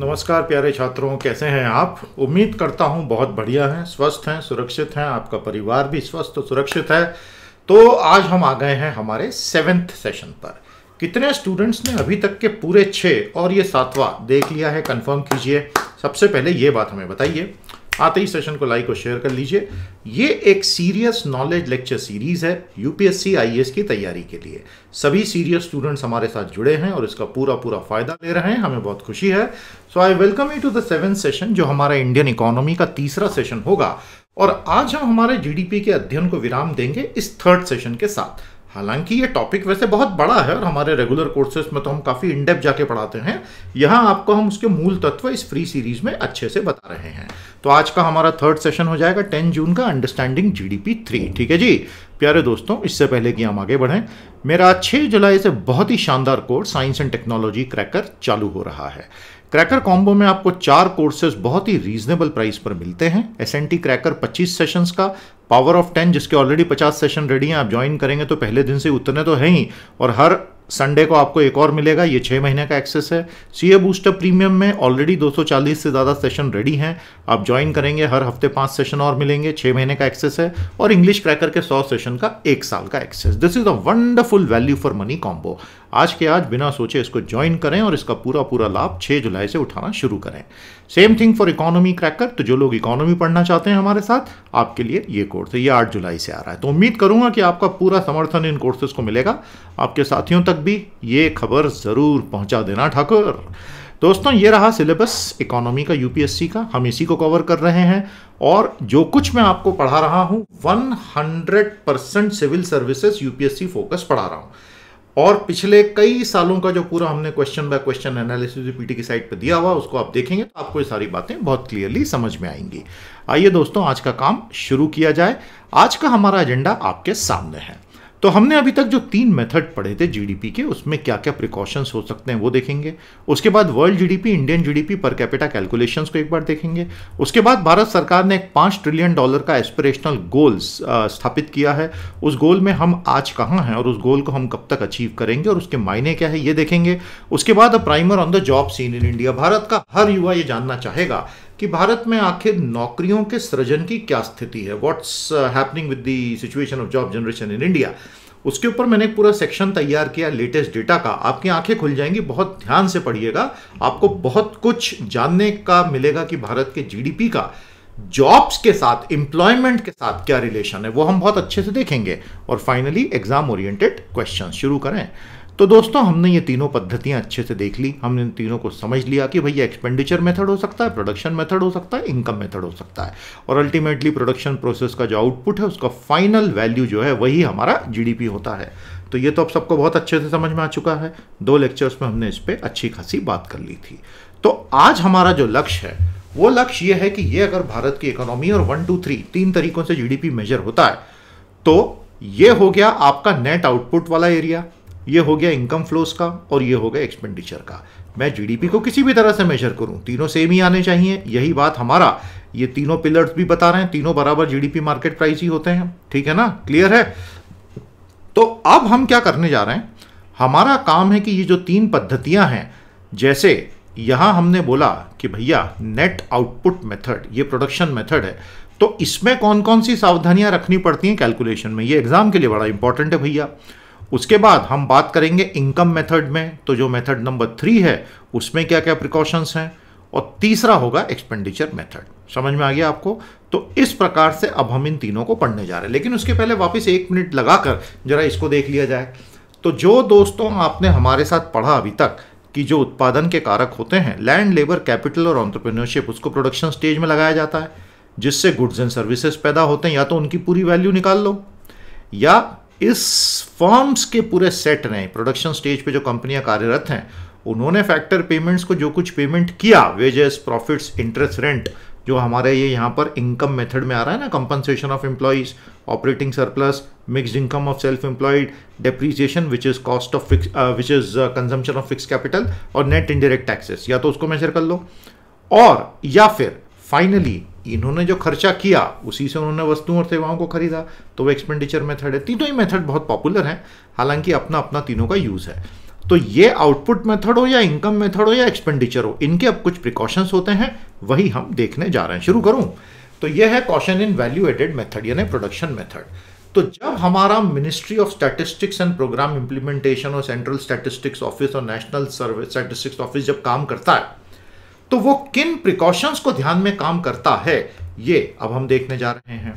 नमस्कार प्यारे छात्रों कैसे हैं आप उम्मीद करता हूं बहुत बढ़िया हैं स्वस्थ हैं सुरक्षित हैं आपका परिवार भी स्वस्थ सुरक्षित है तो आज हम आ गए हैं हमारे सेवेंथ सेशन पर कितने स्टूडेंट्स ने अभी तक के पूरे छः और ये सातवां देख लिया है कंफर्म कीजिए सबसे पहले ये बात हमें बताइए आते ही सेशन को लाइक और शेयर कर लीजिए ये एक सीरियस नॉलेज लेक्चर सीरीज है यूपीएससी आईएएस e की तैयारी के लिए सभी सीरियस स्टूडेंट्स हमारे साथ जुड़े हैं और इसका पूरा पूरा फायदा ले रहे हैं हमें बहुत खुशी है so I welcome you to the seven session जो हमारा इंडियन इकोनॉमी का तीसरा सेशन होगा और आज हम हमारे जीडीपी के अध्ययन को विराम देंगे इस थर्ड सेशन के साथ हालांकि ये टॉपिक वैसे बहुत बड़ा है और हमारे रेगुलर कोर्सेज में तो हम काफ़ी इनडेप जाके पढ़ाते हैं यहाँ आपको हम उसके मूल तत्व इस फ्री सीरीज में अच्छे से बता रहे हैं तो आज का हमारा थर्ड सेशन हो जाएगा टेन जून का understanding G D P three ठीक है जी प्यारे दोस्तों इससे पहले कि हम आगे बढ़ें मेरा 6 जुलाई से बहुत ही शानदार course science and technology cracker चालू हो रहा है क्रैकर कॉम्बो में आपको चार कोर्सेज बहुत ही रीजनेबल प्राइस पर मिलते हैं एस एन टी क्रैकर पच्चीस सेशंस का पावर ऑफ टेन जिसके ऑलरेडी पचास सेशन रेडी हैं आप ज्वाइन करेंगे तो पहले दिन से उतने तो हैं ही और हर संडे को आपको एक और मिलेगा ये छः महीने का एक्सेस है सी ए बूस्टर प्रीमियम में ऑलरेडी 240 से ज़्यादा सेशन रेडी हैं आप ज्वाइन करेंगे हर हफ्ते पांच सेशन और मिलेंगे छः महीने का एक्सेस है और इंग्लिश क्रैकर के सौ सेशन का एक साल का access this is a wonderful value for money combo आज के आज बिना सोचे इसको ज्वाइन करें और इसका पूरा पूरा लाभ छः जुलाई से उठाना शुरू करें same thing for economy cracker तो जो लोग इकोनॉमी पढ़ना चाहते हैं हमारे साथ आपके लिए ये कोर्स है ये आठ जुलाई से आ रहा है तो उम्मीद करूंगा कि आपका पूरा समर्थन इन कोर्सेज को मिलेगा आपके साथियों तक भी ये खबर ज़रूर पहुँचा देना ठाकुर दोस्तों ये रहा सिलेबस इकोनॉमी का यूपीएससी का हम इसी को कवर कर रहे हैं और जो कुछ मैं आपको पढ़ा रहा हूँ 100 percent civil services UPSC focus पढ़ा रहा हूँ और पिछले कई सालों का जो पूरा हमने question by question analysis PT की साइट पर दिया हुआ उसको आप देखेंगे तो आपको ये सारी बातें बहुत क्लियरली समझ में आएंगी आइए दोस्तों आज का काम शुरू किया जाए आज का हमारा एजेंडा आपके सामने है तो हमने अभी तक जो तीन मेथड पढ़े थे जीडीपी के उसमें क्या क्या प्रिकॉशंस हो सकते हैं वो देखेंगे उसके बाद world GDP Indian GDP per capita calculations को एक बार देखेंगे उसके बाद भारत सरकार ने एक पाँच ट्रिलियन डॉलर का एस्पिरेशनल गोल्स स्थापित किया है उस गोल में हम आज कहाँ हैं और उस गोल को हम कब तक अचीव करेंगे और उसके मायने क्या है ये देखेंगे उसके बाद a primer on the job scene in India Bharat का हर युवा ये जानना चाहेगा कि भारत में आखिर नौकरियों के सृजन की क्या स्थिति है what's happening with the situation of job generation in India उसके ऊपर मैंने पूरा सेक्शन तैयार किया लेटेस्ट डेटा का आपकी आंखें खुल जाएंगी बहुत ध्यान से पढ़िएगा आपको बहुत कुछ जानने का मिलेगा कि भारत के जीडीपी का जॉब्स के साथ एम्प्लॉयमेंट के साथ क्या रिलेशन है वो हम बहुत अच्छे से देखेंगे और फाइनली एग्जाम ओरिएंटेड क्वेश्चन शुरू करें तो दोस्तों हमने ये तीनों पद्धतियाँ अच्छे से देख ली हमने इन तीनों को समझ लिया कि भैया एक्सपेंडिचर मेथड हो सकता है प्रोडक्शन मेथड हो सकता है इनकम मेथड हो सकता है और अल्टीमेटली प्रोडक्शन प्रोसेस का जो आउटपुट है उसका फाइनल वैल्यू जो है वही हमारा जी होता है तो ये तो अब सबको बहुत अच्छे से समझ में आ चुका है दो लेक्चर्स में हमने इस पर अच्छी खासी बात कर ली थी तो आज हमारा जो लक्ष्य है वो लक्ष्य ये है कि ये अगर भारत की इकोनॉमी और वन टू थ्री तीन तरीकों से जीडीपी मेजर होता है तो ये हो गया आपका नेट आउटपुट वाला एरिया ये हो गया इनकम फ्लोस का और ये हो गया एक्सपेंडिचर का मैं जीडीपी को किसी भी तरह से मेजर करूं तीनों सेम ही आने चाहिए यही बात हमारा ये तीनों पिलर्स भी बता रहे हैं तीनों बराबर जीडीपी मार्केट प्राइस ही होते हैं ठीक है ना क्लियर है तो अब हम क्या करने जा रहे हैं हमारा काम है कि ये जो तीन पद्धतियां हैं जैसे यहां हमने बोला कि भैया नेट आउटपुट मेथड ये प्रोडक्शन मेथड है तो इसमें कौन कौन सी सावधानियां रखनी पड़ती हैं कैलकुलेशन में ये एग्जाम के लिए बड़ा इंपॉर्टेंट है भैया उसके बाद हम बात करेंगे इनकम मेथड में तो जो मेथड नंबर थ्री है उसमें क्या क्या प्रिकॉशंस हैं और तीसरा होगा एक्सपेंडिचर मेथड समझ में आ गया आपको तो इस प्रकार से अब हम इन तीनों को पढ़ने जा रहे हैं लेकिन उसके पहले वापस एक मिनट लगाकर जरा इसको देख लिया जाए तो जो दोस्तों आपने हमारे साथ पढ़ा अभी तक कि जो उत्पादन के कारक होते हैं लैंड लेबर कैपिटल और ऑन्टरप्रेन्योरशिप उसको प्रोडक्शन स्टेज में लगाया जाता है जिससे गुड्स एंड सर्विसेज पैदा होते हैं या तो उनकी पूरी वैल्यू निकाल लो या इस फॉर्म्स के पूरे सेट ने प्रोडक्शन स्टेज पे जो कंपनियां कार्यरत हैं उन्होंने फैक्टर पेमेंट्स को जो कुछ पेमेंट किया वेजेस प्रॉफिट्स इंटरेस्ट रेंट जो हमारे ये यहाँ पर इनकम मेथड में आ रहा है ना compensation of employees operating surplus mixed income of self employed depreciation which is cost of fix which is consumption of fix capital और नेट इनडायरेक्ट टैक्सेस या तो उसको मेजर कर लो और या फिर फाइनली इन्होंने जो खर्चा किया उसी से उन्होंने वस्तुओं और सेवाओं को खरीदा तो वो एक्सपेंडिचर मेथड है तीनों ही मेथड बहुत पॉपुलर हैं हालांकि अपना अपना तीनों का यूज़ है तो ये आउटपुट मेथड हो या इनकम मेथड हो या एक्सपेंडिचर हो इनके अब कुछ प्रिकॉशंस होते हैं वही हम देखने जा रहे हैं शुरू करूँ तो ये है caution in value added method यानी प्रोडक्शन मेथड तो जब हमारा ministry of statistics and programme implementation और सेंट्रल स्टैटिस्टिक्स ऑफिस और नेशनल सर्विस स्टैटिस्टिक्स ऑफिस जब काम करता है तो वो किन प्रिकॉशंस को ध्यान में काम करता है ये अब हम देखने जा रहे हैं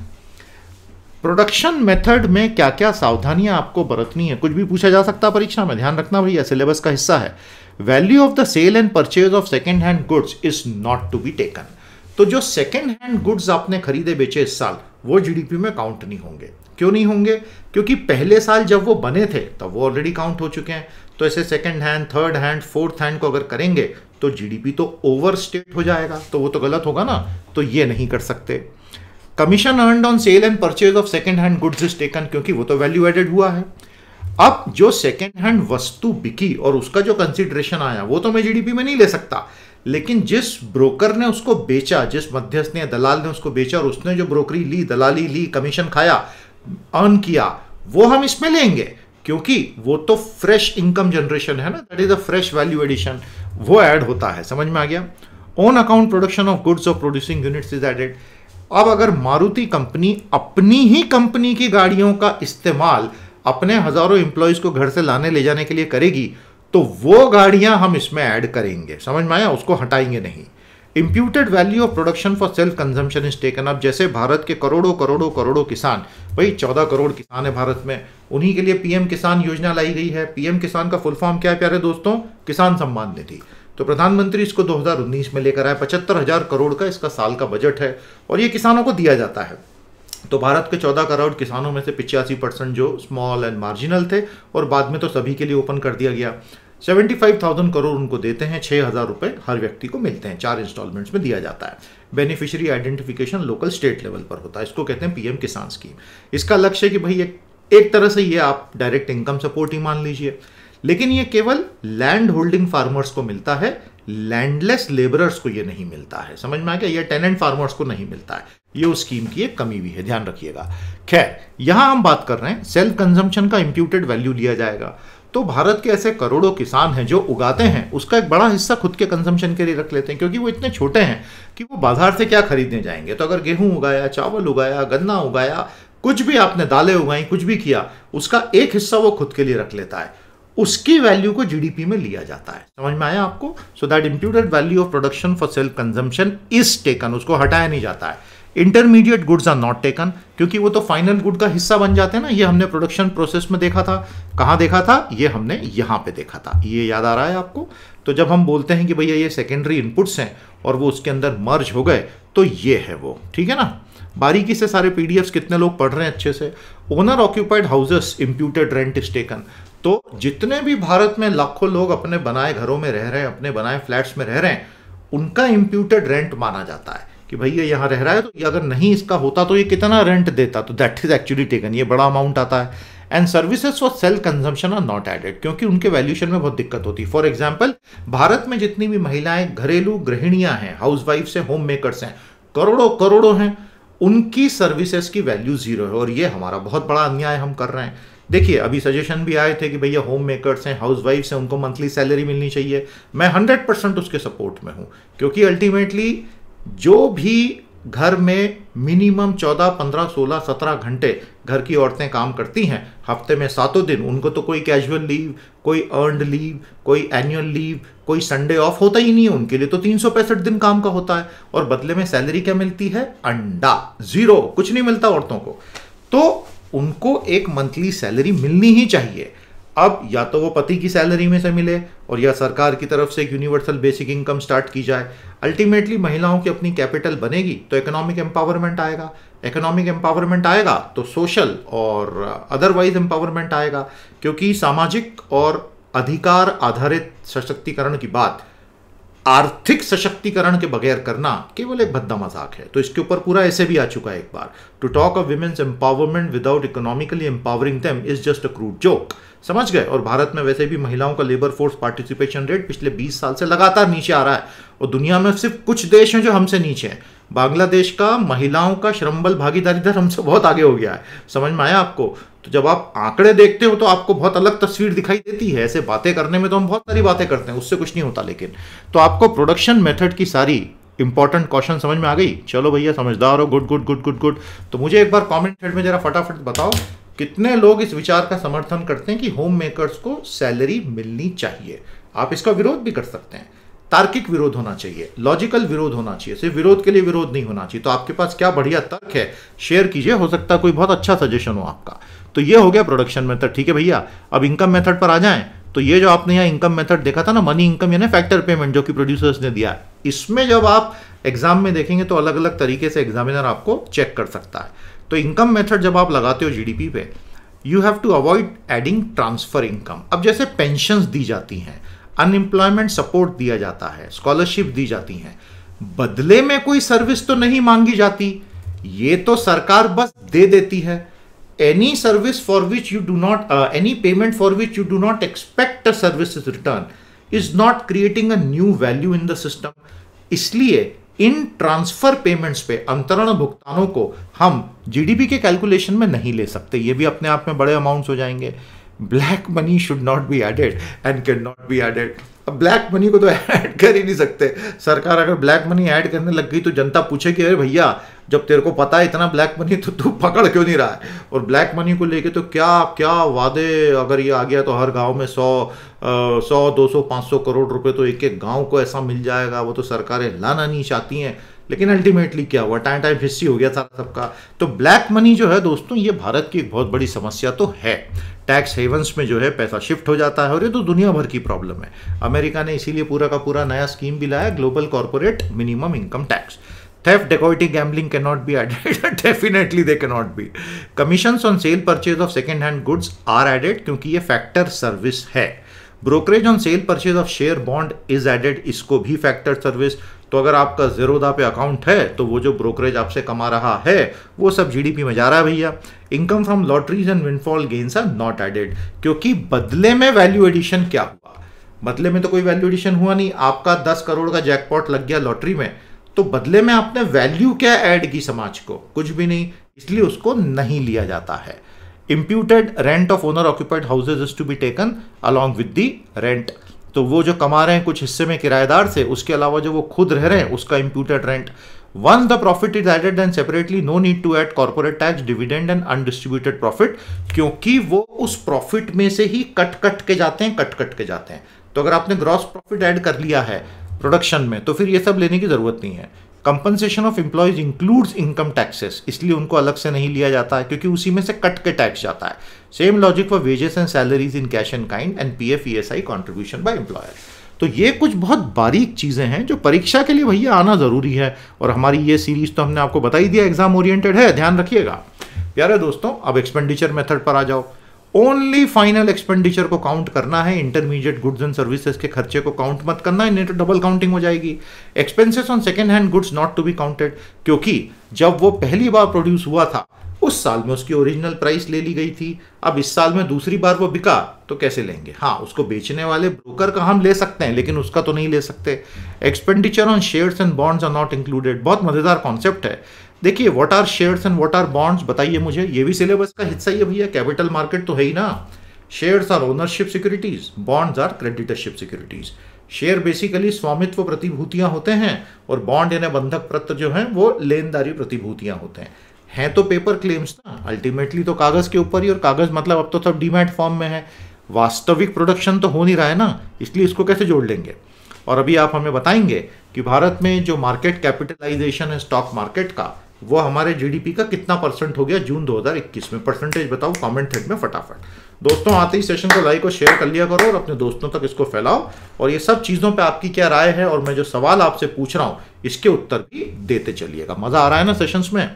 प्रोडक्शन मेथड में क्या क्या सावधानियां आपको बरतनी है कुछ भी पूछा जा सकता है परीक्षा में ध्यान रखना भैया सिलेबस का हिस्सा है value of the sale and purchase of second hand goods is not to be taken तो जो सेकेंड हैंड गुड्स आपने खरीदे बेचे इस साल वो जीडीपी में काउंट नहीं होंगे क्यों नहीं होंगे क्योंकि पहले साल जब वो बने थे तब वो ऑलरेडी काउंट हो चुके हैं तो ऐसे second hand third hand fourth hand को अगर करेंगे तो जीडीपी तो ओवर स्टेट हो जाएगा तो वो तो गलत होगा ना तो ये नहीं कर सकते commission earned on sale and purchase of second hand goods is taken क्योंकि वो तो वैल्यू एडेड हुआ है अब जो सेकेंड हैंड वस्तु बिकी और उसका जो कंसिडरेशन आया वो तो मैं जीडीपी में नहीं ले सकता लेकिन जिस ब्रोकर ने उसको बेचा जिस मध्यस्थ ने दलाल ने उसको बेचा और उसने जो ब्रोकरी ली दलाली ली कमीशन खाया अर्न किया वो हम इसमें लेंगे क्योंकि वो तो फ्रेश इनकम जनरेशन है ना that is a fresh value addition वो ऐड होता है समझ में आ गया own account production of goods और प्रोड्यूसिंग यूनिट्स इज एडेड अब अगर मारुति कंपनी अपनी ही कंपनी की गाड़ियों का इस्तेमाल अपने हजारों इंप्लॉयज को घर से लाने ले जाने के लिए करेगी तो वो गाड़ियां हम इसमें ऐड करेंगे समझ में आया उसको हटाएंगे नहीं imputed value of production for self consumption is taken up जैसे भारत के करोड़ों करोड़ों करोड़ों किसान भाई चौदह करोड़ किसान है भारत में उन्हीं के लिए पीएम किसान योजना लाई गई है पीएम किसान का फुल फॉर्म क्या है प्यारे दोस्तों किसान सम्मान निधि तो प्रधानमंत्री इसको 2019 में लेकर आए पचहत्तर हजार करोड़ का इसका साल का बजट है और ये किसानों को दिया जाता है तो भारत के 14 करोड़ किसानों में से पिचासी परसेंट जो स्मॉल एंड मार्जिनल थे और बाद में तो सभी के लिए ओपन कर दिया गया सेवेंटी फाइव थाउजेंड करोड़ उनको देते हैं छः हज़ार रुपये हर व्यक्ति को मिलते हैं चार इंस्टॉलमेंट्स में दिया जाता है beneficiary identification local state level पर होता है इसको कहते हैं पीएम किसान स्कीम इसका लक्ष्य है कि भाई एक एक तरह से ये आप डायरेक्ट इनकम सपोर्ट ही मान लीजिए लेकिन ये केवल लैंड होल्डिंग फार्मर्स को मिलता है लैंडलेस लेबरर्स को ये नहीं मिलता है समझ में आ गया ये टेनेंट फार्मर्स को नहीं मिलता है ये उस स्कीम की एक कमी भी है ध्यान रखिएगा खैर यहां हम बात कर रहे हैं सेल्फ कंजम्पशन का इंप्यूटेड वैल्यू लिया जाएगा तो भारत के ऐसे करोड़ों किसान हैं जो उगाते हैं उसका एक बड़ा हिस्सा खुद के कंजम्पशन के लिए रख लेते हैं क्योंकि वो इतने छोटे हैं कि वो बाजार से क्या खरीदने जाएंगे तो अगर गेहूं उगाया चावल उगाया गन्ना उगाया कुछ भी आपने दालें उगाई कुछ भी किया उसका एक हिस्सा वो खुद के लिए रख लेता है उसकी वैल्यू को जीडीपी में लिया जाता है समझ में आया आपको so that imputed value of production for self consumption is taken उसको हटाया नहीं जाता है intermediate goods are not taken क्योंकि वो तो फाइनल गुड का हिस्सा बन जाते हैं ना ये हमने प्रोडक्शन प्रोसेस में देखा था कहाँ देखा था ये हमने यहाँ पे देखा था ये याद आ रहा है आपको तो जब हम बोलते हैं कि भैया ये सेकेंडरी इनपुट्स हैं और वो उसके अंदर मर्ज हो गए तो ये है वो ठीक है ना बारीकी से सारे पी कितने लोग पढ़ रहे हैं अच्छे से owner occupied houses imputed rent is taken तो जितने भी भारत में लाखों लोग अपने बनाए घरों में रह रहे हैं अपने बनाए फ्लैट्स में रह रहे हैं उनका इम्प्यूटेड रेंट माना जाता है कि भैया यहाँ रह रहा है तो अगर नहीं इसका होता तो ये कितना रेंट देता तो दैट इज़ एक्चुअली टेकन ये बड़ा अमाउंट आता है and services for sale consumption are not added क्योंकि उनके वैल्यूशन में बहुत दिक्कत होती है फॉर एग्जाम्पल भारत में जितनी भी महिलाएं घरेलू गृहिणियां हैं हाउस वाइफ हैं होम मेकरस हैं करोड़ों करोड़ों हैं उनकी सर्विसेज की वैल्यू जीरो है और ये हमारा बहुत बड़ा अन्याय हम कर रहे हैं देखिए अभी सजेशन भी आए थे कि भैया होम मेकर्स हैं हाउस वाइफ हैं उनको मंथली सैलरी मिलनी चाहिए मैं हंड्रेड परसेंट उसके सपोर्ट में हूँ क्योंकि अल्टीमेटली जो भी घर में मिनिमम 14, 15, 16, 17 घंटे घर की औरतें काम करती हैं हफ्ते में सातों दिन उनको तो कोई कैजुअल लीव कोई अर्नड लीव कोई एनुअल लीव कोई संडे ऑफ होता ही नहीं है उनके लिए तो तीन दिन काम का होता है और बदले में सैलरी क्या मिलती है अंडा जीरो कुछ नहीं मिलता औरतों को तो उनको एक मंथली सैलरी मिलनी ही चाहिए अब या तो वो पति की सैलरी में से मिले और या सरकार की तरफ से एक यूनिवर्सल बेसिक इनकम स्टार्ट की जाए अल्टीमेटली महिलाओं की अपनी कैपिटल बनेगी तो इकोनॉमिक एम्पावरमेंट आएगा इकोनॉमिक एम्पावरमेंट आएगा तो सोशल और अदरवाइज एम्पावरमेंट आएगा क्योंकि सामाजिक और अधिकार आधारित सशक्तिकरण की बात आर्थिक सशक्तिकरण के बगैर करना केवल एक भद्दा मजाक है तो इसके ऊपर पूरा ऐसे भी आ चुका है एक बार to talk of women's empowerment without economically empowering them is just a crude joke समझ गए और भारत में वैसे भी महिलाओं का लेबर फोर्स पार्टिसिपेशन रेट पिछले 20 साल से लगातार नीचे आ रहा है और दुनिया में सिर्फ कुछ देश हैं जो हमसे नीचे हैं बांग्लादेश का महिलाओं का श्रम बल भागीदारी दर हमसे बहुत आगे हो गया है समझ में आया आपको तो जब आप आंकड़े देखते हो तो आपको बहुत अलग तस्वीर दिखाई देती है ऐसे बातें करने में तो हम बहुत सारी बातें करते हैं उससे कुछ नहीं होता लेकिन तो आपको प्रोडक्शन मेथड की सारी इंपॉर्टेंट क्वेश्चन समझ में आ गई चलो भैया समझदार हो good good good good good तो मुझे एक बार कॉमेंट में जरा फटाफट बताओ कितने लोग इस विचार का समर्थन करते हैं कि होम मेकर्स को सैलरी मिलनी चाहिए आप इसका विरोध भी कर सकते हैं तार्किक विरोध होना चाहिए लॉजिकल विरोध होना चाहिए सिर्फ विरोध के लिए विरोध नहीं होना चाहिए तो आपके पास क्या बढ़िया तर्क है शेयर कीजिए हो सकता है कोई बहुत अच्छा सजेशन हो आपका तो ये हो गया प्रोडक्शन मेथड ठीक है भैया अब इनकम मेथड पर आ जाएं तो ये जो आपने यहाँ इनकम मेथड देखा था ना मनी इनकम यानी फैक्टर पेमेंट जो कि प्रोड्यूसर्स ने दिया इसमें जब आप एग्जाम में देखेंगे तो अलग अलग तरीके से एग्जामिनर आपको चेक कर सकता है तो इनकम मेथड जब आप लगाते हो जीडीपी पे you have to avoid adding transfer income अब जैसे पेंशन दी जाती हैं अनएम्प्लॉयमेंट सपोर्ट दिया जाता है स्कॉलरशिप दी जाती हैं बदले में कोई सर्विस तो नहीं मांगी जाती ये तो सरकार बस दे देती है any service for which you do not any payment for which you do not expect a service return is not creating a new value in the system इसलिए इन ट्रांसफर पेमेंट्स पे अंतरण भुगतानों को हम जीडीपी के कैलकुलेशन में नहीं ले सकते ये भी अपने आप में बड़े अमाउंट्स हो जाएंगे black money should not be added and can not be added अब ब्लैक मनी को तो ऐड कर ही नहीं सकते सरकार अगर ब्लैक मनी ऐड करने लग गई तो जनता पूछे कि अरे भैया जब तेरे को पता है इतना ब्लैक मनी तो तू पकड़ क्यों नहीं रहा है और ब्लैक मनी को लेके तो क्या क्या वादे अगर ये आ गया तो हर गांव में सौ सौ दो सौ पाँच सौ करोड़ रुपए तो एक एक गांव को ऐसा मिल जाएगा वो तो सरकारें लाना नहीं चाहती हैं लेकिन अल्टीमेटली क्या हुआ टाइम टाइम हिस्सी हो गया सारा सबका तो ब्लैक मनी जो है दोस्तों ये भारत की एक बहुत बड़ी समस्या तो है टैक्स हेवंस में जो है पैसा शिफ्ट हो जाता है और ये तो दुनिया भर की प्रॉब्लम है अमेरिका ने इसीलिए पूरा का पूरा नया स्कीम भी लाया global corporate minimum income tax theft decoyity gambling cannot be added definitely they cannot be commission on sale purchase of second hand goods are added क्योंकि ये फैक्टर सर्विस है brokerage on sale purchase of share bond is added इसको भी factor service तो अगर आपका जीरोदा पे account है तो वो जो ब्रोकरेज आपसे कमा रहा है वो सब जीडीपी में जा रहा है भैया income from lotteries and windfall gains are not added क्योंकि बदले में वैल्यू एडिशन क्या हुआ बदले में तो कोई वैल्यू एडिशन हुआ नहीं आपका दस करोड़ का जैकपॉट लग गया लॉटरी में तो बदले में आपने वैल्यू क्या ऐड की समाज को कुछ भी नहीं इसलिए उसको नहीं लिया जाता है imputed rent of owner occupied houses is to be taken along with the rent तो वो जो कमा रहे हैं कुछ हिस्से में किराएदार से उसके अलावा जो वो खुद रह रहे हैं उसका imputed rent one the profit is added then separately no need to add corporate tax dividend and undistributed profit क्योंकि वो उस प्रॉफिट में से ही कट कट के जाते हैं कट कट के जाते हैं तो अगर आपने ग्रॉस प्रॉफिट ऐड कर लिया है प्रोडक्शन में तो फिर ये सब लेने की ज़रूरत नहीं है compensation of employees includes income taxes इसलिए उनको अलग से नहीं लिया जाता है क्योंकि उसी में से कट के टैक्स जाता है same logic for wages and salaries in cash and kind and P F E S I contribution by employer तो ये कुछ बहुत बारीक चीज़ें हैं जो परीक्षा के लिए भैया आना ज़रूरी है और हमारी ये सीरीज़ तो हमने आपको बता ही दिया एग्जाम ओरिएंटेड है ध्यान रखिएगा प्यारे दोस्तों अब एक्सपेंडिचर मेथड पर आ जाओ ओनली फाइनल एक्सपेंडिचर को काउंट करना है इंटरमीडिएट गुड्स एंड सर्विसेज के खर्चे को काउंट मत करना है नहीं तो डबल काउंटिंग हो जाएगी expenses on second hand goods not to be counted क्योंकि जब वो पहली बार प्रोड्यूस हुआ था उस साल में उसकी ओरिजिनल प्राइस ले ली गई थी अब इस साल में दूसरी बार वो बिका तो कैसे लेंगे हाँ उसको बेचने वाले ब्रोकर का हम ले सकते हैं लेकिन उसका तो नहीं ले सकते expenditure on shares and bonds are not included बहुत मज़ेदार कॉन्सेप्ट है देखिए what are shares and what are bonds बताइए मुझे ये भी सिलेबस का हिस्सा ही है भैया कैपिटल मार्केट तो है ही ना shares are ownership securities bonds are creditorship securities share basically स्वामित्व प्रतिभूतियां होते हैं और बॉन्ड यानी बंधक प्रत्य जो है वो लेनदारी प्रतिभूतियां होते हैं हैं तो पेपर क्लेम्स ना अल्टीमेटली तो कागज़ के ऊपर ही और कागज़ मतलब अब तो सब डीमेट फॉर्म में है वास्तविक प्रोडक्शन तो हो नहीं रहा है ना इसलिए इसको कैसे जोड़ लेंगे और अभी आप हमें बताएंगे कि भारत में जो मार्केट कैपिटलाइजेशन है स्टॉक मार्केट का वो हमारे जीडीपी का कितना परसेंट हो गया जून 2021 में परसेंटेज बताओ कमेंट थ्रेड में फटाफट दोस्तों आते ही सेशन को लाइक और शेयर कर लिया करो और अपने दोस्तों तक इसको फैलाओ और ये सब चीज़ों पे आपकी क्या राय है और मैं जो सवाल आपसे पूछ रहा हूँ इसके उत्तर भी देते चलिएगा मज़ा आ रहा है ना सेशंस में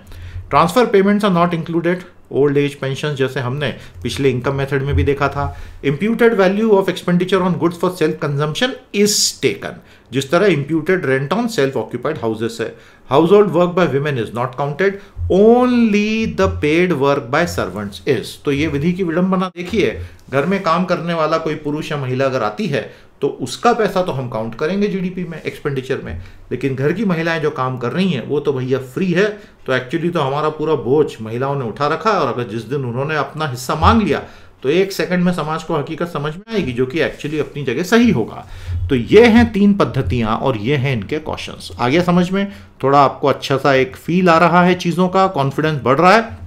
transfer payments are not included old age pension जैसे हमने पिछले इनकम मेथड में भी देखा था imputed value of expenditure on goods for self consumption is taken जिस तरह imputed rent on self occupied houses है household work by women is not counted only the paid work by servants is तो ये विधि की विडंबना देखिए घर में काम करने वाला कोई पुरुष या महिला अगर आती है तो उसका पैसा तो हम काउंट करेंगे जीडीपी में एक्सपेंडिचर में लेकिन घर की महिलाएं जो काम कर रही हैं वो तो भैया फ्री है तो एक्चुअली तो हमारा पूरा बोझ महिलाओं ने उठा रखा है और अगर जिस दिन उन्होंने अपना हिस्सा मांग लिया तो एक सेकंड में समाज को हकीकत समझ में आएगी जो कि एक्चुअली अपनी जगह सही होगा तो ये हैं तीन पद्धतियां और ये हैं इनके क्वेश्चन आ गया समझ में थोड़ा आपको अच्छा सा एक फील आ रहा है चीज़ों का कॉन्फिडेंस बढ़ रहा है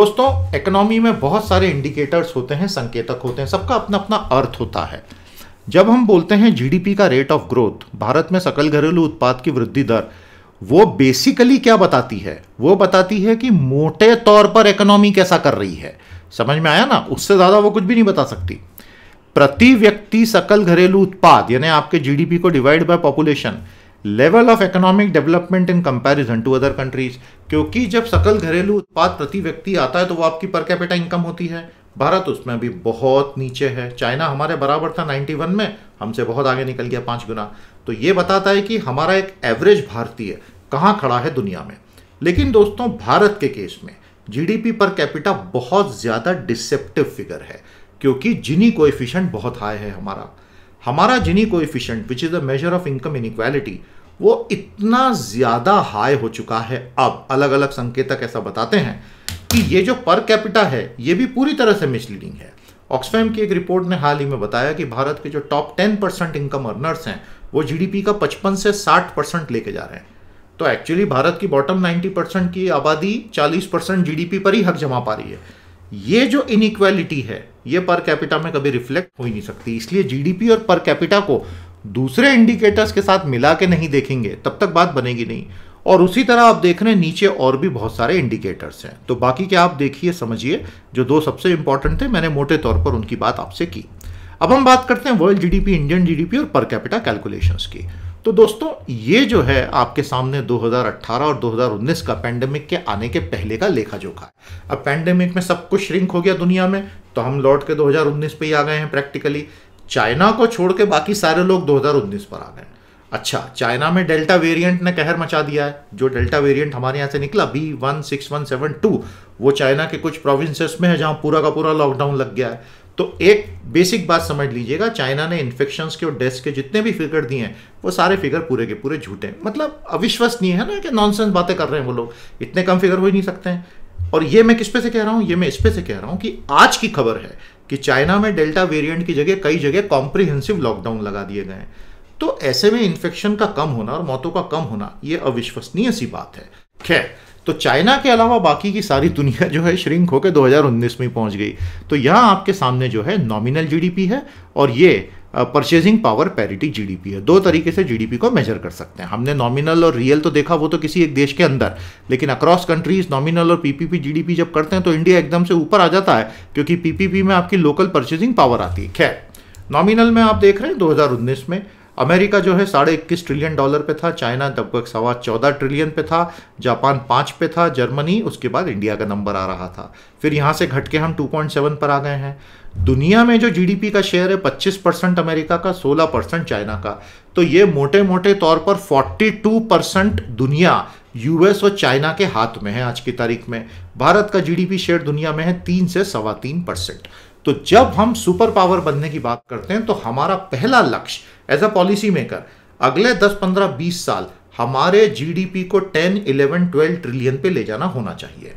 दोस्तों इकोनॉमी में बहुत सारे इंडिकेटर्स होते हैं संकेतक होते हैं सबका अपना अपना अर्थ होता है जब हम बोलते हैं जीडीपी का रेट ऑफ ग्रोथ भारत में सकल घरेलू उत्पाद की वृद्धि दर वो बेसिकली क्या बताती है वो बताती है कि मोटे तौर पर इकोनॉमी कैसा कर रही है समझ में आया ना उससे ज़्यादा वो कुछ भी नहीं बता सकती प्रति व्यक्ति सकल घरेलू उत्पाद यानी आपके जीडीपी को divide by population level of economic development in comparison to other countries क्योंकि जब सकल घरेलू उत्पाद प्रति व्यक्ति आता है तो वो आपकी पर कैपिटा इनकम होती है भारत उसमें अभी बहुत नीचे है चाइना हमारे बराबर था 91 में हमसे बहुत आगे निकल गया पांच गुना तो ये बताता है कि हमारा एक एवरेज भारतीय कहाँ खड़ा है दुनिया में लेकिन दोस्तों भारत के केस में जीडीपी पर कैपिटा बहुत ज़्यादा डिसेप्टिव फिगर है क्योंकि जिनी कोएफिशिएंट बहुत हाई है हमारा हमारा Gini coefficient which is the measure of income inequality वो इतना ज़्यादा हाई हो चुका है अब अलग अलग संकेतक ऐसा बताते हैं कि ये जो पर कैपिटा है ये भी पूरी तरह से मिसलीडिंग है ऑक्सफैम की एक रिपोर्ट ने हाल ही में बताया कि भारत के जो top ten percent income earners हैं वो जीडीपी का पचपन से साठ परसेंट लेके जा रहे हैं तो एक्चुअली भारत की बॉटम 90 परसेंट की आबादी 40 परसेंट जीडीपी पर ही हक जमा पा रही है ये जो इनइक्वालिटी है ये पर कैपिटा में कभी रिफ्लेक्ट हो ही नहीं सकती इसलिए जीडीपी और पर कैपिटा को दूसरे इंडिकेटर्स के साथ मिला के नहीं देखेंगे तब तक बात बनेगी नहीं और उसी तरह आप देख रहे हैं नीचे और भी बहुत सारे इंडिकेटर्स हैं तो बाकी क्या आप देखिए समझिए जो दो सबसे इंपॉर्टेंट थे मैंने मोटे तौर पर उनकी बात आपसे की अब हम बात करते हैं वर्ल्ड जीडीपी इंडियन जीडीपी और पर कैपिटा कैलकुलेशंस की तो दोस्तों ये जो है आपके सामने 2018 और 2019 का पैंडेमिक के आने के पहले का लेखा जोखा है अब पैंडेमिक में सब कुछ श्रिंक हो गया दुनिया में तो हम लौट के 2019 पे ही आ गए हैं प्रैक्टिकली चाइना को छोड़ के बाकी सारे लोग 2019 पर आ गए अच्छा चाइना में डेल्टा वेरिएंट ने कहर मचा दिया है जो डेल्टा वेरिएंट हमारे यहाँ से निकला B one six one seven two वो चाइना के कुछ प्रोविंसेस में है जहाँ पूरा का पूरा लॉकडाउन लग गया है तो एक बेसिक बात समझ लीजिएगा चाइना ने इन्फेक्शन के और डेथ के जितने भी फिगर दिए हैं वो सारे फिगर पूरे के पूरे झूठे हैं मतलब अविश्वसनीय है ना कि नॉन बातें कर रहे हैं वो लोग इतने कम फिगर हो ही नहीं सकते हैं और ये मैं किस पे से कह रहा हूँ ये मैं इस पे से कह रहा हूँ कि आज की खबर है कि चाइना में डेल्टा वेरिएंट की जगह कई जगह कॉम्प्रिहेंसिव लॉकडाउन लगा दिए गए तो ऐसे में इन्फेक्शन का कम होना और मौतों का कम होना ये अविश्वसनीय सी बात है खैर तो चाइना के अलावा बाकी की सारी दुनिया जो है श्रिंक होकर 2019 में पहुंच गई तो यहां आपके सामने जो है नॉमिनल जीडीपी है और ये परचेजिंग पावर पैरिटी जीडीपी है दो तरीके से जीडीपी को मेजर कर सकते हैं हमने नॉमिनल और रियल तो देखा वो तो किसी एक देश के अंदर लेकिन अक्रॉस कंट्रीज नॉमिनल और पीपीपी जीडीपी जब करते हैं तो इंडिया एकदम से ऊपर आ जाता है क्योंकि पीपीपी में आपकी लोकल परचेजिंग पावर आती है खैर नॉमिनल में आप देख रहे हैं दो में अमेरिका जो है साढ़े इक्कीस ट्रिलियन डॉलर पे था चाइना लगभग सवा चौदह ट्रिलियन पे था जापान पाँच पे था जर्मनी उसके बाद इंडिया का नंबर आ रहा था फिर यहाँ से घट के हम 2.7 पर आ गए हैं दुनिया में जो जीडीपी का शेयर है 25 परसेंट अमेरिका का 16 परसेंट चाइना का तो ये मोटे मोटे तौर पर 42 परसेंट दुनिया यूएस और चाइना के हाथ में है आज की तारीख में भारत का जीडीपी शेयर दुनिया में है तीन से सवा तीन परसेंट तो जब हम सुपर पावर बनने की बात करते हैं तो हमारा पहला लक्ष्य एज अ पॉलिसी मेकर अगले 10, 15, 20 साल हमारे जीडीपी को 10, 11, 12 ट्रिलियन पे ले जाना होना चाहिए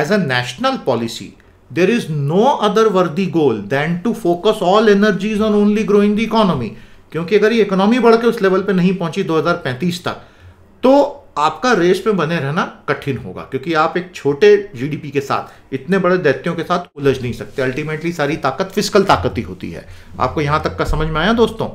as a national policy there is no other worthy goal than to focus all energies on only growing the economy. क्योंकि अगर ये इकोनॉमी बढ़ के उस लेवल पे नहीं पहुंची 2035 तक तो आपका रेस में बने रहना कठिन होगा क्योंकि आप एक छोटे जीडीपी के साथ इतने बड़े दैत्यों के साथ उलझ नहीं सकते अल्टीमेटली सारी ताकत फिजिकल ताकत ही होती है आपको यहां तक का समझ में आया दोस्तों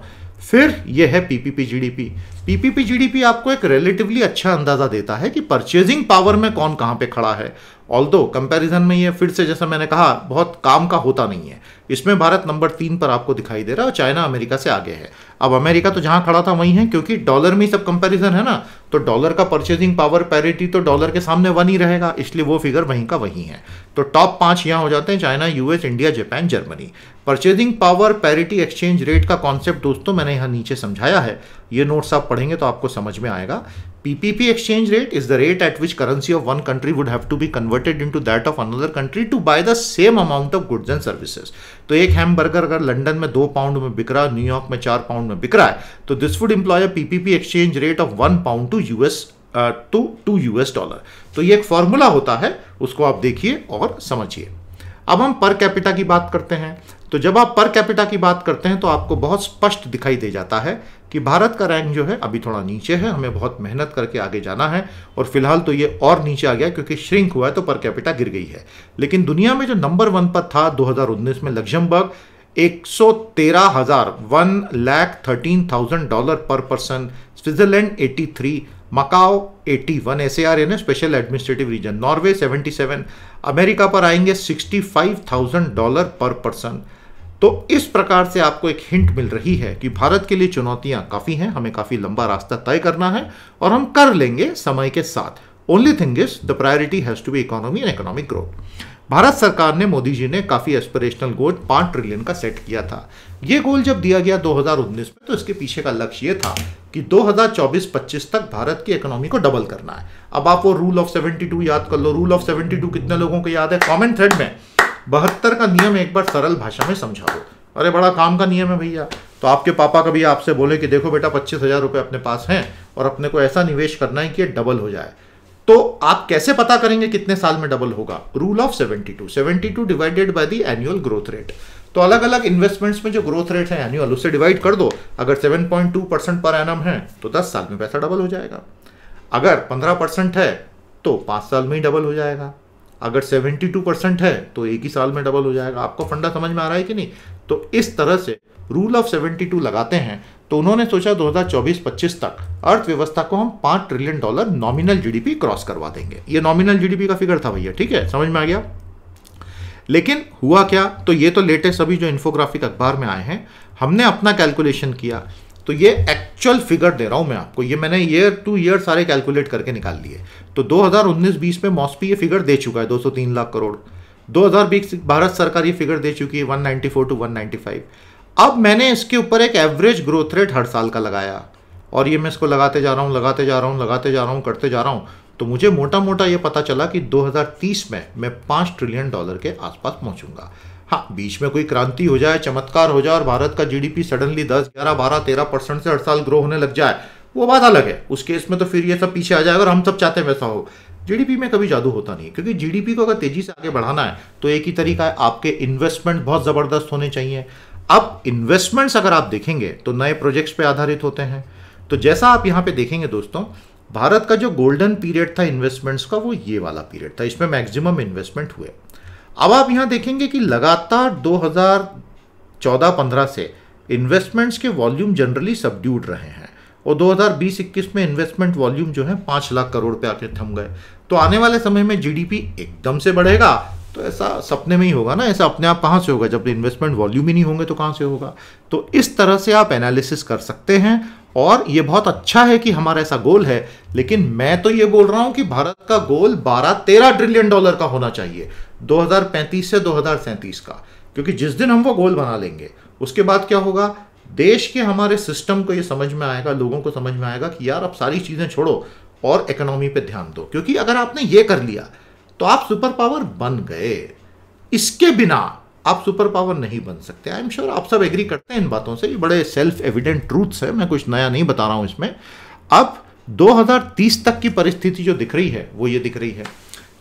फिर यह है पीपीपी जीडीपी पीपीपी जीडीपी आपको एक रिलेटिवली अच्छा अंदाजा देता है कि परचेजिंग पावर में कौन कहाँ पे खड़ा है ऑल दो कंपेरिजन में ये फिर से जैसा मैंने कहा बहुत काम का होता नहीं है इसमें भारत नंबर तीन पर आपको दिखाई दे रहा है और चाइना अमेरिका से आगे है अब अमेरिका तो जहाँ खड़ा था वहीं है क्योंकि डॉलर में सब कंपेरिजन है ना तो डॉलर का परचेजिंग पावर पैरिटी तो डॉलर के सामने वन ही रहेगा इसलिए वो फिगर वहीं का वहीं है तो टॉप पांच यहाँ हो जाते हैं China US India Japan Germany purchasing power parity exchange rate का कॉन्सेप्ट दोस्तों मैंने यहाँ नीचे समझाया है ये नोट्स आप पढ़ेंगे तो आपको समझ में आएगा exchange rate is the rate at which currency of one country would have to be converted into that of another country to buy the same amount of goods and services तो एक hamburger अगर London में दो pound में बिक रहा है New York में चार पाउंड में बिक रहा है तो this would employ PPP exchange rate of one pound to US to to US dollar तो ये एक फॉर्मूला होता है उसको आप देखिए और समझिए अब हम पर कैपिटा की बात करते हैं तो जब आप पर कैपिटा की बात करते हैं तो आपको बहुत स्पष्ट दिखाई दे जाता है कि भारत का रैंक जो है अभी थोड़ा नीचे है हमें बहुत मेहनत करके आगे जाना है और फिलहाल तो ये और नीचे आ गया क्योंकि श्रिंक हुआ है तो पर कैपिटा गिर गई है लेकिन दुनिया में जो नंबर वन पर था दो में लग्जमबर्ग एक सौ तेरह हजार one lakh thirteen thousand dollar per person Switzerland eighty three Macao 81 S A R यानी special administrative region Norway 77 America पर आएंगे 65,000 डॉलर पर पर्सन तो इस प्रकार से आपको एक हिंट मिल रही है कि भारत के लिए चुनौतियां काफ़ी हैं हमें काफ़ी लंबा रास्ता तय करना है और हम कर लेंगे समय के साथ only thing is the priority has to be economy and economic growth Bharat सरकार ने मोदी जी ने काफ़ी एस्पिरेशनल गोल पांच ट्रिलियन का सेट किया था ये गोल जब दिया गया 2019 में तो इसके पीछे का लक्ष्य ये था कि 2024-25 तक भारत की इकोनॉमी को डबल करना है अब आप वो रूल ऑफ 72 याद कर लो रूल ऑफ 72 कितने लोगों को याद है कमेंट थ्रेड में बहत्तर का नियम एक बार सरल भाषा में समझा दो अरे बड़ा काम का नियम है भैया तो आपके पापा कभी आपसे बोले कि देखो बेटा पच्चीस हजार रुपये अपने पास हैं और अपने को ऐसा निवेश करना है कि डबल हो जाए तो आप कैसे पता करेंगे कितने साल में डबल होगा rule of 72 72 divided by the annual growth rate तो अलग अलग इन्वेस्टमेंट्स में जो ग्रोथ रेट है एनुअल उससे डिवाइड कर दो अगर 7.2 परसेंट पर एनम है तो 10 साल में पैसा डबल हो जाएगा अगर 15 परसेंट है तो पांच साल में ही डबल हो जाएगा अगर 72 परसेंट है तो एक ही साल में डबल हो जाएगा आपको फंडा समझ में आ रहा है कि नहीं तो इस तरह से रूल ऑफ 72 लगाते हैं तो उन्होंने सोचा 2024-25 तक अर्थव्यवस्था को हम पांच trillion dollar nominal GDP cross करवा देंगे ये नॉमिनल जीडीपी का फिगर था भैया ठीक है समझ में आ गया लेकिन हुआ क्या तो ये तो लेटेस्ट अभी जो इन्फोग्राफिक अखबार में आए हैं हमने अपना कैलकुलेशन किया तो ये एक्चुअल फिगर दे रहा हूँ मैं आपको ये मैंने ईयर टू ईयर सारे कैलकुलेट करके निकाल लिए तो 2019-20 में मॉस्पी ये फिगर दे चुका है 203 लाख करोड़ 2020 भारत सरकार ये फिगर दे चुकी है 194 टू 195 अब मैंने इसके ऊपर एक एवरेज ग्रोथ रेट हर साल का लगाया और ये मैं इसको लगाते जा रहा हूँ लगाते जा रहा हूँ लगाते जा रहा हूँ करते जा रहा हूँ तो मुझे मोटा मोटा ये पता चला कि दो में मैं पाँच ट्रिलियन डॉलर के आसपास पहुँचूंगा हाँ बीच में कोई क्रांति हो जाए चमत्कार हो जाए और भारत का जीडीपी सडनली दस ग्यारह बारह तेरह परसेंट से हर साल ग्रो होने लग जाए वो बात अलग है उस केस में तो फिर ये सब पीछे आ जाएगा और हम सब चाहते हैं वैसा हो जीडीपी में कभी जादू होता नहीं क्योंकि जीडीपी को अगर तेजी से आगे बढ़ाना है तो एक ही तरीका है आपके इन्वेस्टमेंट बहुत ज़बरदस्त होने चाहिए अब इन्वेस्टमेंट्स अगर आप देखेंगे तो नए प्रोजेक्ट्स पर आधारित होते हैं तो जैसा आप यहाँ पे देखेंगे दोस्तों भारत का जो गोल्डन पीरियड था इन्वेस्टमेंट्स का वो ये वाला पीरियड था इसमें मैक्सिमम इन्वेस्टमेंट हुए अब आप यहां देखेंगे कि लगातार 2014-15 से इन्वेस्टमेंट्स के वॉल्यूम जनरली सबड्यूड रहे हैं और 2020-21 में इन्वेस्टमेंट वॉल्यूम जो है पांच लाख करोड़ पे आके थम गए तो आने वाले समय में जीडीपी एकदम से बढ़ेगा तो ऐसा सपने में ही होगा ना ऐसा अपने आप कहाँ से होगा जब इन्वेस्टमेंट वॉल्यूम ही नहीं होंगे तो कहाँ से होगा तो इस तरह से आप एनालिसिस कर सकते हैं और ये बहुत अच्छा है कि हमारा ऐसा गोल है लेकिन मैं तो ये बोल रहा हूँ कि भारत का गोल 12-13 ट्रिलियन डॉलर का होना चाहिए 2035 से 2037 का क्योंकि जिस दिन हम वो गोल बना लेंगे उसके बाद क्या होगा देश के हमारे सिस्टम को ये समझ में आएगा लोगों को समझ में आएगा कि यार अब सारी चीज़ें छोड़ो और इकोनॉमी पे ध्यान दो क्योंकि अगर आपने ये कर लिया तो आप सुपर पावर बन गए इसके बिना आप सुपर पावर नहीं बन सकते आई एम श्योर आप सब एग्री करते हैं इन बातों से ये बड़े सेल्फ एविडेंट ट्रूथ्स है मैं कुछ नया नहीं बता रहा हूँ इसमें अब 2030 तक की परिस्थिति जो दिख रही है वो ये दिख रही है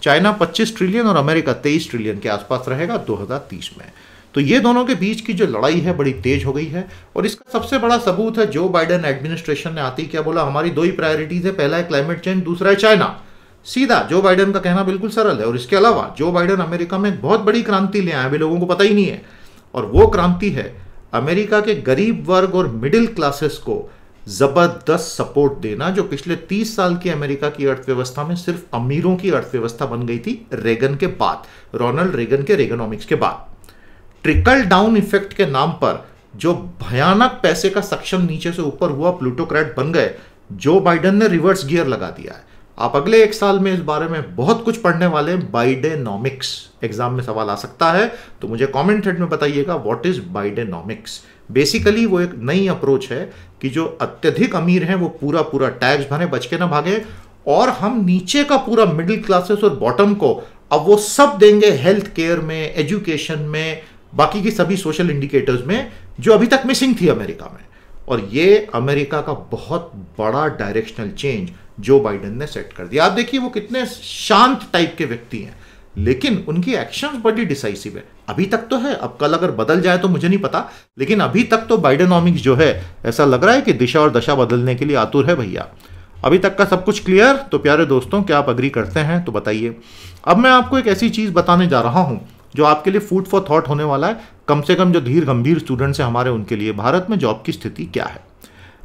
चाइना 25 ट्रिलियन और अमेरिका 23 ट्रिलियन के आसपास रहेगा 2030 में तो ये दोनों के बीच की जो लड़ाई है बड़ी तेज हो गई है और इसका सबसे बड़ा सबूत है जो बाइडेन एडमिनिस्ट्रेशन ने आती क्या बोला हमारी दो ही प्रायोरिटीज है पहला है क्लाइमेट चेंज दूसरा है चाइना सीधा जो बाइडेन का कहना बिल्कुल सरल है और इसके अलावा जो बाइडेन अमेरिका में बहुत बड़ी क्रांति ले आए अभी लोगों को पता ही नहीं है और वो क्रांति है अमेरिका के गरीब वर्ग और मिडिल क्लासेस को ज़बरदस्त सपोर्ट देना जो पिछले 30 साल की अमेरिका की अर्थव्यवस्था में सिर्फ अमीरों की अर्थव्यवस्था बन गई थी रेगन के बाद रोनल्ड रेगन के रेगनॉमिक्स के बाद ट्रिकल डाउन इफेक्ट के नाम पर जो भयानक पैसे का सक्षम नीचे से ऊपर हुआ प्लूटोक्रैट बन गए जो बाइडन ने रिवर्स गियर लगा दिया है आप अगले एक साल में इस बारे में बहुत कुछ पढ़ने वाले हैं बाइडेनॉमिक्स एग्जाम में सवाल आ सकता है तो मुझे कमेंट थ्रेड में बताइएगा व्हाट इज बाइडेनॉमिक्स बेसिकली वो एक नई अप्रोच है कि जो अत्यधिक अमीर हैं वो पूरा पूरा टैक्स भरे बच के ना भागे और हम नीचे का पूरा मिडिल क्लासेस और बॉटम को अब वो सब देंगे हेल्थ केयर में एजुकेशन में बाकी की सभी सोशल इंडिकेटर्स में जो अभी तक मिसिंग थी अमेरिका में और ये अमेरिका का बहुत बड़ा डायरेक्शनल चेंज जो बाइडन ने सेट कर दिया आप देखिए वो कितने शांत टाइप के व्यक्ति हैं लेकिन उनकी एक्शंस बड़ी डिसाइसिव है अभी तक तो है अब कल अगर बदल जाए तो मुझे नहीं पता लेकिन अभी तक तो बाइडेनॉमिक्स जो है ऐसा लग रहा है कि दिशा और दशा बदलने के लिए आतुर है भैया अभी तक का सब कुछ क्लियर तो प्यारे दोस्तों क्या आप अग्री करते हैं तो बताइए अब मैं आपको एक ऐसी चीज़ बताने जा रहा हूँ जो आपके लिए फूड फॉर थॉट होने वाला है कम से कम जो धीर गंभीर स्टूडेंट्स हैं हमारे उनके लिए भारत में जॉब की स्थिति क्या है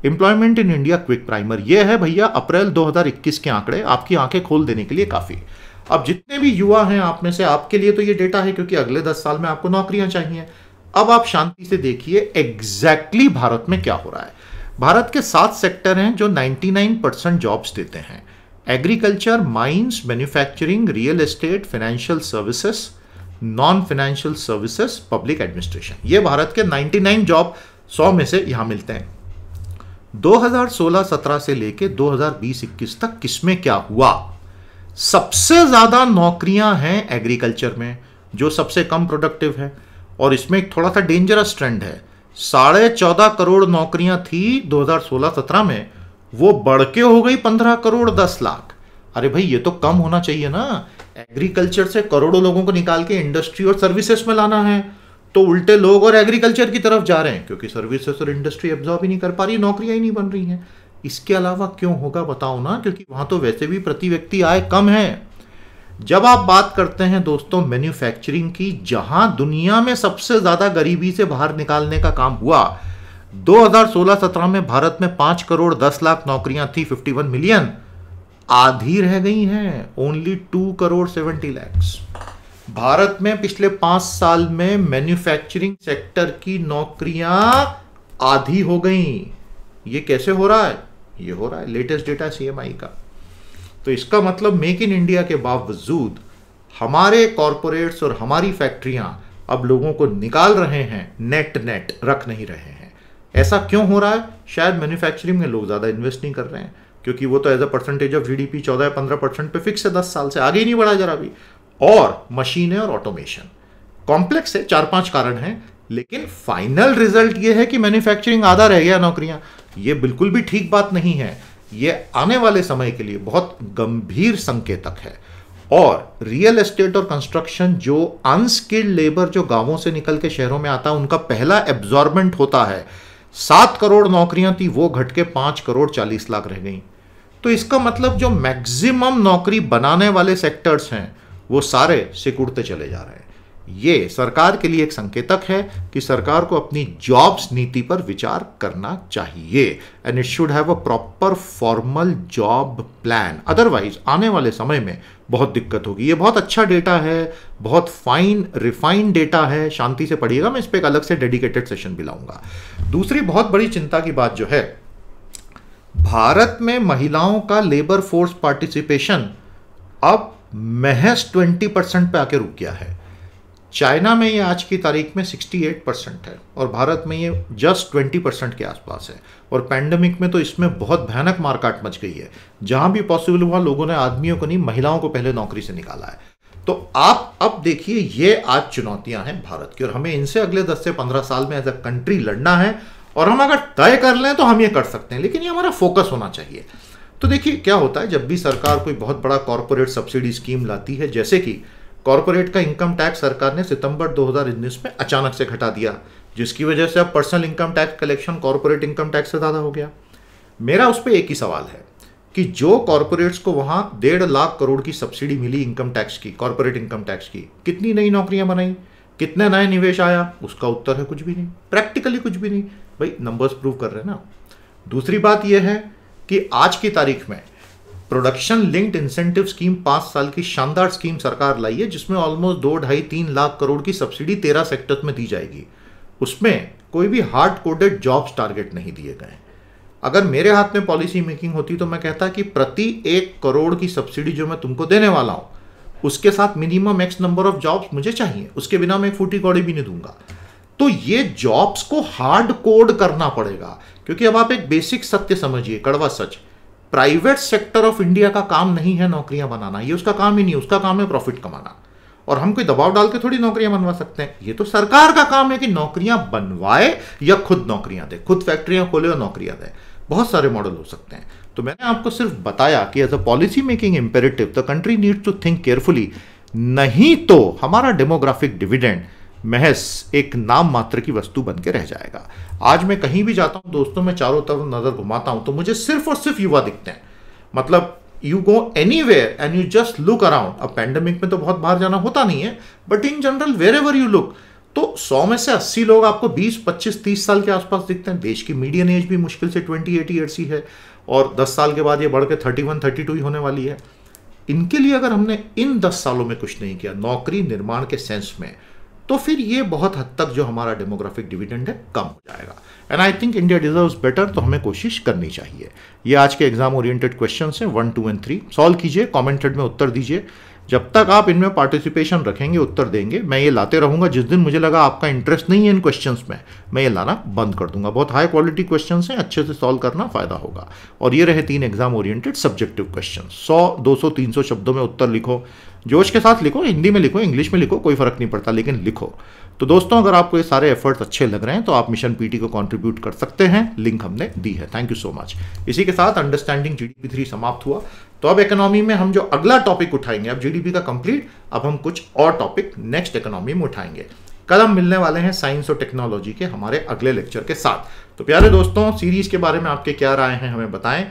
employment in India quick primer ये है भैया अप्रैल 2021 के आंकड़े आपकी आंखें खोल देने के लिए काफ़ी है अब जितने भी युवा हैं आप में से आपके लिए तो ये डेटा है क्योंकि अगले दस साल में आपको नौकरियां चाहिए अब आप शांति से देखिए एग्जैक्टली exactly भारत में क्या हो रहा है भारत के सात सेक्टर हैं जो 99 परसेंट जॉब्स देते हैं agriculture mines manufacturing real estate financial services non financial services public administration ये भारत के 99 जॉब 100 में से यहां मिलते हैं 2016-17 से लेके 2020-21 तक किसमें क्या हुआ सबसे ज़्यादा नौकरियां हैं एग्रीकल्चर में जो सबसे कम प्रोडक्टिव है और इसमें एक थोड़ा सा डेंजरस ट्रेंड है साढ़े चौदह करोड़ नौकरियां थी 2016-17 में वो बढ़ के हो गई पंद्रह करोड़ दस लाख अरे भाई ये तो कम होना चाहिए ना एग्रीकल्चर से करोड़ों लोगों को निकाल के इंडस्ट्री और सर्विसेज में लाना है तो उल्टे लोग और एग्रीकल्चर की तरफ जा रहे हैं क्योंकि सर्विसेज और इंडस्ट्री एब्जॉर्ब ही नहीं कर पा रही नौकरियां ही नहीं बन रही हैं इसके अलावा क्यों होगा बताओ ना क्योंकि वहां तो वैसे भी प्रति व्यक्ति आय कम है जब आप बात करते हैं दोस्तों मैन्युफैक्चरिंग की जहां दुनिया में सबसे ज़्यादा गरीबी से बाहर निकालने का काम हुआ 2016-17 में भारत में 5 करोड़ 10 लाख नौकरियां थी 51 मिलियन आधी रह गई हैं ओनली 2 करोड़ 70 लैक्स भारत में पिछले पांच साल में मैन्युफैक्चरिंग सेक्टर की नौकरियां आधी हो गई ये कैसे हो रहा है ये हो रहा है लेटेस्ट डेटा सी का तो इसका मतलब मेक इन इंडिया के बावजूद हमारे कॉरपोरेट्स और हमारी फैक्ट्रियां अब लोगों को निकाल रहे हैं नेट नेट रख नहीं रहे हैं ऐसा क्यों हो रहा है शायद मैन्युफैक्चरिंग में लोग ज़्यादा इन्वेस्ट नहीं कर रहे हैं क्योंकि वो तो as a percentage of GDP चौदह पंद्रह परसेंट पर फिक्स है दस साल से आगे ही नहीं बढ़ा जरा भी और मशीनें और ऑटोमेशन कॉम्प्लेक्स है चार पांच कारण हैं लेकिन फाइनल रिजल्ट ये है कि मैन्युफैक्चरिंग आधा रह गया नौकरियां ये बिल्कुल भी ठीक बात नहीं है ये आने वाले समय के लिए बहुत गंभीर संकेतक है और रियल एस्टेट और कंस्ट्रक्शन जो अनस्किल्ड लेबर जो गांवों से निकल के शहरों में आता है उनका पहला एब्जॉर्बमेंट होता है सात करोड़ नौकरियां थी वो घट के पांच करोड़ चालीस लाख रह गई तो इसका मतलब जो मैक्सिमम नौकरी बनाने वाले सेक्टर्स हैं वो सारे सिकुड़ते चले जा रहे हैं ये सरकार के लिए एक संकेतक है कि सरकार को अपनी जॉब्स नीति पर विचार करना चाहिए and it should have a proper formal job plan otherwise आने वाले समय में बहुत दिक्कत होगी ये बहुत अच्छा डेटा है बहुत फाइन रिफाइंड डेटा है शांति से पढ़िएगा मैं इस पर एक अलग से डेडिकेटेड सेशन भी लाऊंगा दूसरी बहुत बड़ी चिंता की बात जो है भारत में महिलाओं का लेबर फोर्स पार्टिसिपेशन अब महज ट्वेंटी परसेंट पर आके रुक गया है चाइना में ये आज की तारीख में 68 परसेंट है और भारत में ये जस्ट 20 परसेंट के आसपास है और पैंडमिक में तो इसमें बहुत भयानक मारकाट मच गई है जहां भी पॉसिबल हुआ लोगों ने आदमियों को नहीं महिलाओं को पहले नौकरी से निकाला है तो आप अब देखिए ये आज चुनौतियां हैं भारत की और हमें इनसे अगले 10 से 15 साल में एज अ कंट्री लड़ना है और हम अगर तय कर लें तो हम ये कर सकते हैं लेकिन ये हमारा फोकस होना चाहिए तो देखिए क्या होता है जब भी सरकार कोई बहुत बड़ा कॉरपोरेट सब्सिडी स्कीम लाती है जैसे कि कॉरपोरेट का इनकम टैक्स सरकार ने सितंबर 2019 में अचानक से घटा दिया जिसकी वजह से अब personal income tax collection corporate income tax से ज़्यादा हो गया मेरा उस पर एक ही सवाल है कि जो कॉरपोरेट्स को वहाँ डेढ़ लाख करोड़ की सब्सिडी मिली इनकम टैक्स की कॉरपोरेट इनकम टैक्स की कितनी नई नौकरियाँ बनाई कितने नए निवेश आया उसका उत्तर है कुछ भी नहीं प्रैक्टिकली कुछ भी नहीं भाई नंबर्स प्रूव कर रहे हैं ना दूसरी बात यह है कि आज की तारीख में प्रोडक्शन लिंक्ड इंसेंटिव स्कीम पांच साल की शानदार स्कीम सरकार लाई है जिसमें ऑलमोस्ट दो ढाई तीन लाख करोड़ की सब्सिडी तेरह सेक्टर में दी जाएगी उसमें कोई भी हार्ड कोडेड जॉब्स टारगेट नहीं दिए गए अगर मेरे हाथ में पॉलिसी मेकिंग होती तो मैं कहता कि प्रति एक करोड़ की सब्सिडी जो मैं तुमको देने वाला हूं उसके साथ minimum x number of jobs मुझे चाहिए उसके बिना मैं फूटी कौड़ी भी नहीं दूंगा तो ये जॉब्स को हार्ड कोड करना पड़ेगा क्योंकि अब आप एक बेसिक सत्य समझिए कड़वा सच प्राइवेट सेक्टर ऑफ इंडिया का काम नहीं है नौकरियां बनाना ये उसका काम ही नहीं उसका काम है प्रॉफिट कमाना और हम कोई दबाव डाल के थोड़ी नौकरियां बनवा सकते हैं ये तो सरकार का काम है कि नौकरियां बनवाए या खुद नौकरियां दे खुद फैक्ट्रियां खोले और नौकरियां दे बहुत सारे मॉडल हो सकते हैं तो मैंने आपको सिर्फ बताया कि as a policy making imperative the country needs to think carefully नहीं तो हमारा डेमोग्राफिक डिविडेंड महस एक नाम मात्र की वस्तु बन के रह जाएगा आज मैं कहीं भी जाता हूँ दोस्तों मैं चारों तरफ नज़र घुमाता हूँ तो मुझे सिर्फ और सिर्फ युवा दिखते हैं मतलब you go anywhere and you just look around अब पैंडमिक में तो बहुत बाहर जाना होता नहीं है but in general wherever you look तो 100 में से 80 लोग आपको 20, 25, 30 साल के आसपास दिखते हैं देश की मीडियन एज भी मुश्किल से 20, 80 ईयर्स ही है और 10 साल के बाद ये बढ़ के थर्टी 32 ही होने वाली है इनके लिए अगर हमने इन 10 सालों में कुछ नहीं किया नौकरी निर्माण के सेंस में तो फिर ये बहुत हद तक जो हमारा डेमोग्राफिक डिविडेंड है कम हो जाएगा and I think India deserve better तो हमें कोशिश करनी चाहिए ये आज के एग्जाम ओरिएंटेड क्वेश्चन हैं one two and three solve कीजिए कॉमेंटेड में उत्तर दीजिए जब तक आप इनमें पार्टिसिपेशन रखेंगे उत्तर देंगे मैं ये लाते रहूंगा जिस दिन मुझे लगा आपका इंटरेस्ट नहीं है इन क्वेश्चंस में मैं ये लाना बंद कर दूंगा बहुत हाई क्वालिटी क्वेश्चन हैं अच्छे से सॉल्व करना फ़ायदा होगा और ये रहे तीन एग्जाम ओरिएंटेड सब्जेक्टिव क्वेश्चन सौ दो सौ तीन सौ शब्दों में उत्तर लिखो जोश के साथ लिखो हिंदी में लिखो इंग्लिश में लिखो कोई फ़र्क नहीं पड़ता लेकिन लिखो तो दोस्तों अगर आपको ये सारे एफर्ट्स अच्छे लग रहे हैं तो आप मिशन पीटी को कंट्रीब्यूट कर सकते हैं लिंक हमने दी है थैंक यू सो मच इसी के साथ अंडरस्टैंडिंग जीडीपी थ्री समाप्त हुआ तो अब इकोनॉमी में हम जो अगला टॉपिक उठाएंगे अब जीडीपी का कंप्लीट अब हम कुछ और टॉपिक नेक्स्ट इकोनॉमी में उठाएंगे कल हम मिलने वाले हैं साइंस और टेक्नोलॉजी के हमारे अगले लेक्चर के साथ तो प्यारे दोस्तों सीरीज के बारे में आपके क्या राय हैं हमें बताएं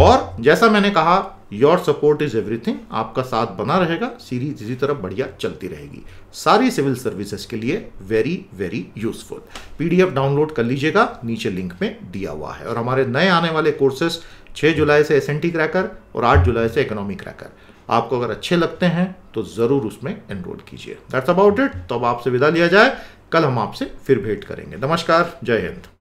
और जैसा मैंने कहा योर सपोर्ट इज एवरीथिंग आपका साथ बना रहेगा सीरीज इसी तरह बढ़िया चलती रहेगी सारी सिविल सर्विसेज के लिए very very useful PDF download कर लीजिएगा नीचे लिंक में दिया हुआ है और हमारे नए आने वाले कोर्सेस 6 जुलाई से एस एन टी क्रैकर और 8 जुलाई से इकोनॉमी क्रैकर आपको अगर अच्छे लगते हैं तो ज़रूर उसमें एनरोल कीजिए दैट्स अबाउट इट तो अब आपसे विदा लिया जाए कल हम आपसे फिर भेंट करेंगे नमस्कार जय हिंद